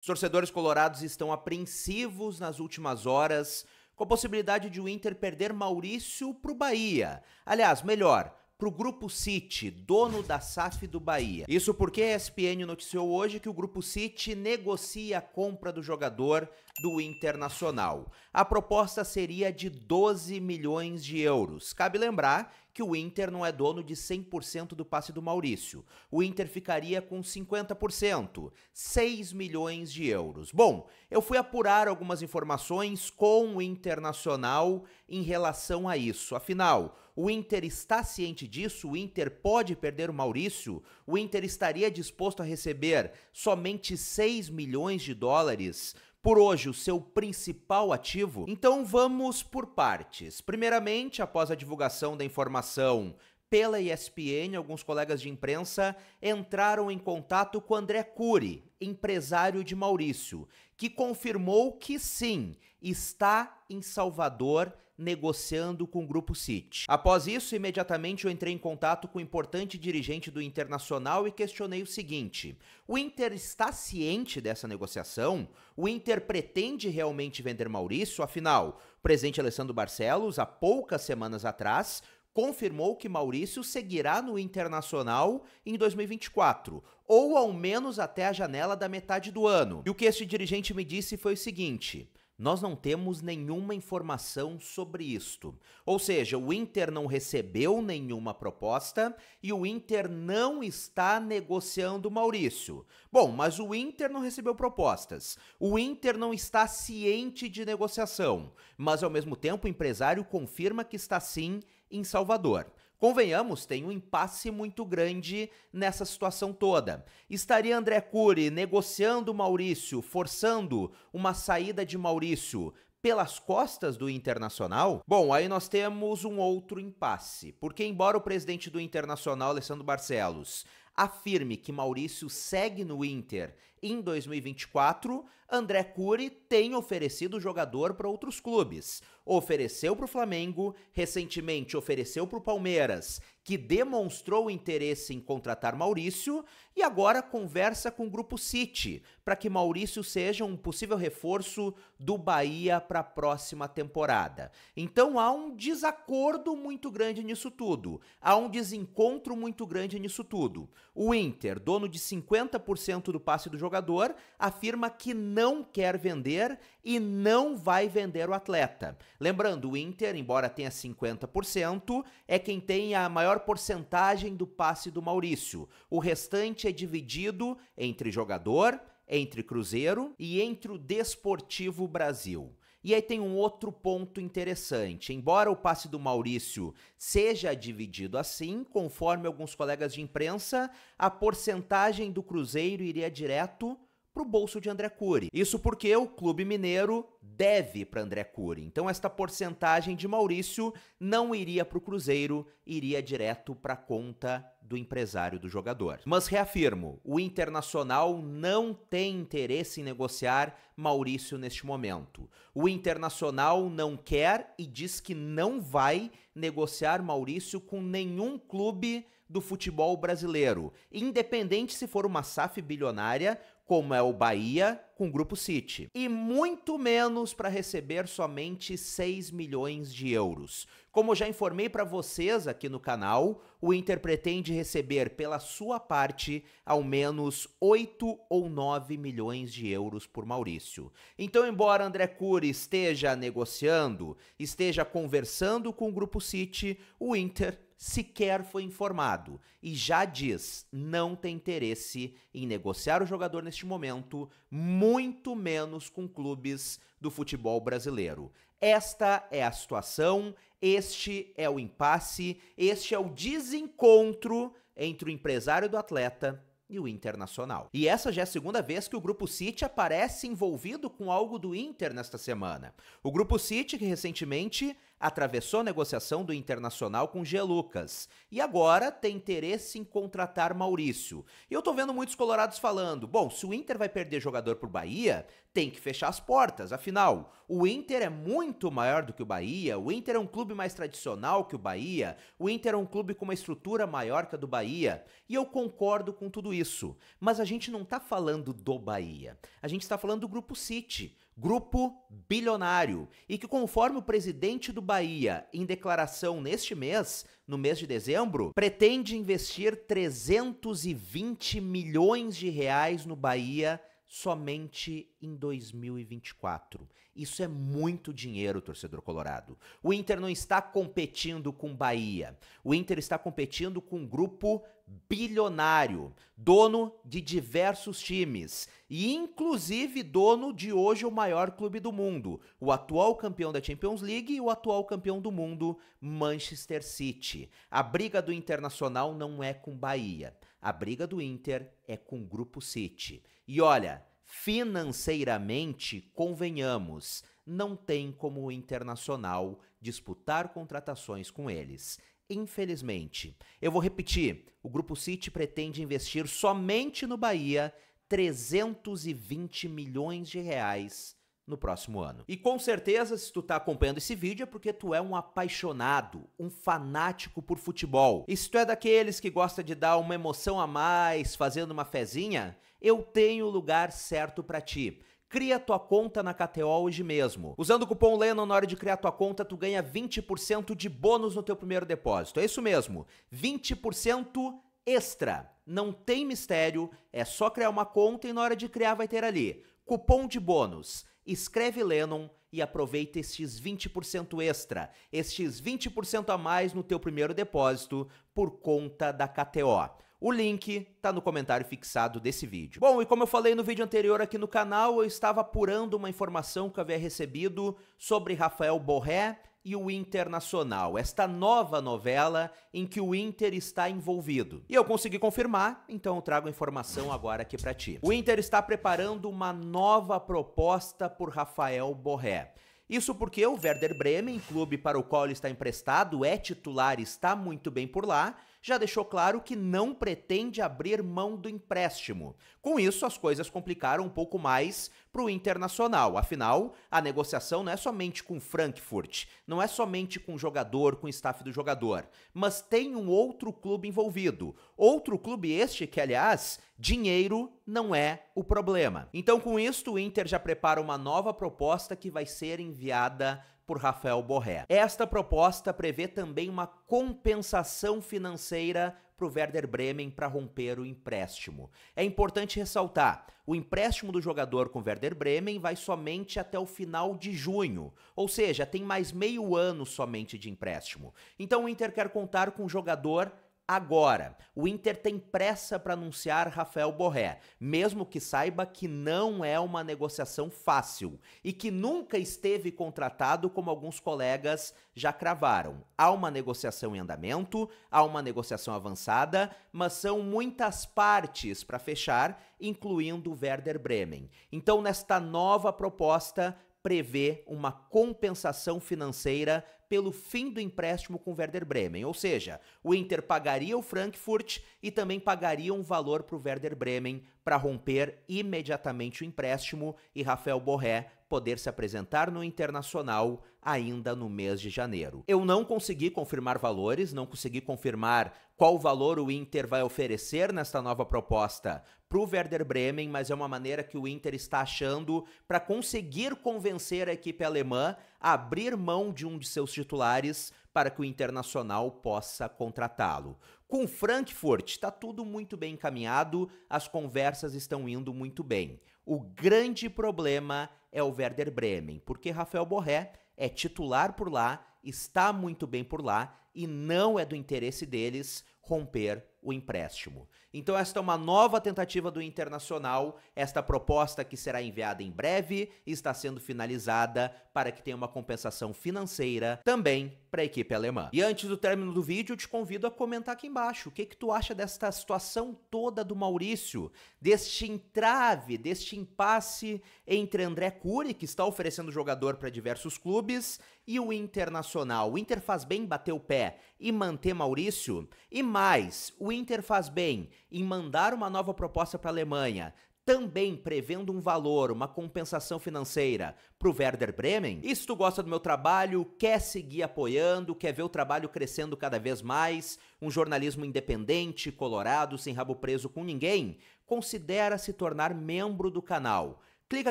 Os torcedores colorados estão apreensivos nas últimas horas com a possibilidade de o Inter perder Maurício para o Bahia. Aliás, melhor, para o Grupo City, dono da SAF do Bahia. Isso porque a ESPN noticiou hoje que o Grupo City negocia a compra do jogador do Internacional. A proposta seria de 12 milhões de euros. Cabe lembrar que o Inter não é dono de 100% do passe do Maurício. O Inter ficaria com 50%, 6 milhões de euros. Bom, eu fui apurar algumas informações com o Internacional em relação a isso. Afinal, o Inter está ciente disso? O Inter pode perder o Maurício? O Inter estaria disposto a receber somente 6 milhões de dólares? por hoje o seu principal ativo? Então vamos por partes. Primeiramente, após a divulgação da informação pela ESPN, alguns colegas de imprensa entraram em contato com André Cury, empresário de Maurício, que confirmou que sim, está em Salvador negociando com o Grupo City. Após isso, imediatamente eu entrei em contato com o um importante dirigente do Internacional e questionei o seguinte: o Inter está ciente dessa negociação? O Inter pretende realmente vender Maurício? Afinal, o presidente Alessandro Barcelos, há poucas semanas atrás, confirmou que Maurício seguirá no Internacional em 2024, ou ao menos até a janela da metade do ano. E o que este dirigente me disse foi o seguinte: nós não temos nenhuma informação sobre isto. Ou seja, o Inter não recebeu nenhuma proposta e o Inter não está negociando Maurício. Bom, mas o Inter não recebeu propostas. O Inter não está ciente de negociação, mas ao mesmo tempo o empresário confirma que está sim em Salvador. Convenhamos, tem um impasse muito grande nessa situação toda. Estaria André Cury negociando Maurício, forçando uma saída de Maurício pelas costas do Internacional? Bom, aí nós temos um outro impasse, porque embora o presidente do Internacional, Alessandro Barcelos, afirme que Maurício segue no Inter em 2024, André Cury tem oferecido o jogador para outros clubes. Ofereceu para o Flamengo, recentemente ofereceu para o Palmeiras, que demonstrou interesse em contratar Maurício, e agora conversa com o Grupo City para que Maurício seja um possível reforço do Bahia para a próxima temporada. Então há um desacordo muito grande nisso tudo, há um desencontro muito grande nisso tudo. O Inter, dono de 50% do passe do jogador, jogador, afirma que não quer vender e não vai vender o atleta. Lembrando, o Inter, embora tenha 50%, é quem tem a maior porcentagem do passe do Maurício. O restante é dividido entre jogador, entre Cruzeiro e entre o Desportivo Brasil. E aí tem um outro ponto interessante. Embora o passe do Maurício seja dividido assim, conforme alguns colegas de imprensa, a porcentagem do Cruzeiro iria direto para o bolso de André Cury. Isso porque o clube mineiro deve para André Cury. Então esta porcentagem de Maurício não iria para o Cruzeiro, iria direto para a conta do empresário do jogador. Mas reafirmo, o Internacional não tem interesse em negociar Maurício neste momento. O Internacional não quer e diz que não vai negociar Maurício com nenhum clube do futebol brasileiro, independente se for uma SAF bilionária como é o Bahia com o Grupo City, e muito menos para receber somente 6 milhões de euros. Como já informei para vocês aqui no canal, o Inter pretende receber pela sua parte ao menos 8 ou 9 milhões de euros por Maurício. Então, embora André Cury esteja negociando, esteja conversando com o Grupo City, o Inter sequer foi informado e já diz não tem interesse em negociar o jogador neste momento, muito menos com clubes do futebol brasileiro. Esta é a situação, este é o impasse, este é o desencontro entre o empresário do atleta e o Internacional. E essa já é a segunda vez que o Grupo City aparece envolvido com algo do Inter nesta semana. O Grupo City, que recentemente atravessou a negociação do Internacional com Lucas e agora tem interesse em contratar Maurício. E eu tô vendo muitos colorados falando: bom, se o Inter vai perder jogador o Bahia, tem que fechar as portas, afinal, o Inter é muito maior do que o Bahia, o Inter é um clube mais tradicional que o Bahia, o Inter é um clube com uma estrutura maior que a do Bahia. E eu concordo com tudo isso, mas a gente não tá falando do Bahia, a gente está falando do Grupo City grupo bilionário, e que, conforme o presidente do Bahia, em declaração neste mês, no mês de dezembro, pretende investir 320 milhões de reais no Bahia somente em 2024. Isso é muito dinheiro, torcedor colorado. O Inter não está competindo com Bahia. O Inter está competindo com um grupo bilionário, dono de diversos times e inclusive dono de hoje o maior clube do mundo, o atual campeão da Champions League e o atual campeão do mundo, Manchester City. A briga do Internacional não é com Bahia, a briga do Inter é com Grupo City. E olha, financeiramente, convenhamos, não tem como o Internacional disputar contratações com eles infelizmente. Eu vou repetir: o Grupo City pretende investir somente no Bahia 320 milhões de reais no próximo ano. E com certeza, se tu tá acompanhando esse vídeo é porque tu é um apaixonado, um fanático por futebol. E se tu é daqueles que gosta de dar uma emoção a mais fazendo uma fezinha, eu tenho o lugar certo para ti cria tua conta na KTO hoje mesmo. Usando o cupom Lennon na hora de criar tua conta, tu ganha 20% de bônus no teu primeiro depósito. É isso mesmo, 20% extra. Não tem mistério, é só criar uma conta e na hora de criar vai ter ali cupom de bônus. Escreve Lennon e aproveita estes 20% extra, estes 20% a mais no teu primeiro depósito por conta da KTO. O link tá no comentário fixado desse vídeo. Bom, e como eu falei no vídeo anterior aqui no canal, eu estava apurando uma informação que eu havia recebido sobre Rafael Borré e o Internacional, esta nova novela em que o Inter está envolvido. E eu consegui confirmar, então eu trago a informação agora aqui para ti. O Inter está preparando uma nova proposta por Rafael Borré. Isso porque o Werder Bremen, clube para o qual ele está emprestado, é titular, está muito bem por lá, já deixou claro que não pretende abrir mão do empréstimo. Com isso, as coisas complicaram um pouco mais para o Internacional. Afinal, a negociação não é somente com Frankfurt, não é somente com o jogador, com o staff do jogador, mas tem um outro clube envolvido. Outro clube este que, aliás, dinheiro não é o problema. Então, com isto, o Inter já prepara uma nova proposta que vai ser enviada por Rafael Borré. Esta proposta prevê também uma compensação financeira para o Werder Bremen para romper o empréstimo. É importante ressaltar: o empréstimo do jogador com o Werder Bremen vai somente até o final de junho, ou seja, tem mais meio ano somente de empréstimo. Então o Inter quer contar com o jogador agora. O Inter tem pressa para anunciar Rafael Borré, mesmo que saiba que não é uma negociação fácil e que nunca esteve contratado como alguns colegas já cravaram. Há uma negociação em andamento, há uma negociação avançada, mas são muitas partes para fechar, incluindo o Werder Bremen. Então, nesta nova proposta, prevê uma compensação financeira pelo fim do empréstimo com Werder Bremen. Ou seja, o Inter pagaria o Frankfurt e também pagaria um valor para o Werder Bremen para romper imediatamente o empréstimo e Rafael Borré poder se apresentar no Internacional ainda no mês de janeiro. Eu não consegui confirmar valores, não consegui confirmar qual valor o Inter vai oferecer nesta nova proposta para o Werder Bremen, mas é uma maneira que o Inter está achando para conseguir convencer a equipe alemã a abrir mão de um de seus titulares para que o Internacional possa contratá-lo. Com Frankfurt, está tudo muito bem encaminhado, as conversas estão indo muito bem. O grande problema é o Werder Bremen, porque Rafael Borré é titular por lá, está muito bem por lá e não é do interesse deles romper o empréstimo. Então, esta é uma nova tentativa do Internacional. Esta proposta, que será enviada em breve, está sendo finalizada para que tenha uma compensação financeira também para a equipe alemã. E antes do término do vídeo, te convido a comentar aqui embaixo o que, que tu acha desta situação toda do Maurício, deste entrave, deste impasse entre André Cury, que está oferecendo jogador para diversos clubes, e o Internacional. O Inter faz bem bater o pé e manter Maurício? E mais, o Inter faz bem em mandar uma nova proposta para a Alemanha, também prevendo um valor, uma compensação financeira para o Werder Bremen? E se tu gosta do meu trabalho, quer seguir apoiando, quer ver o trabalho crescendo cada vez mais, um jornalismo independente, colorado, sem rabo preso com ninguém, considera se tornar membro do canal Clica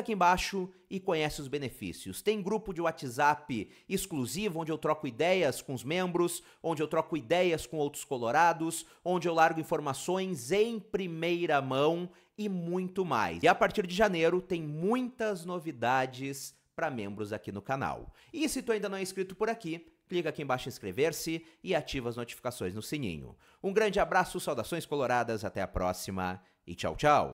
aqui embaixo e conhece os benefícios. Tem grupo de WhatsApp exclusivo onde eu troco ideias com os membros, onde eu troco ideias com outros colorados, onde eu largo informações em primeira mão e muito mais. E a partir de janeiro tem muitas novidades para membros aqui no canal. E se tu ainda não é inscrito por aqui, clica aqui embaixo em inscrever-se e ativa as notificações no sininho. Um grande abraço, saudações coloradas, até a próxima e tchau, tchau.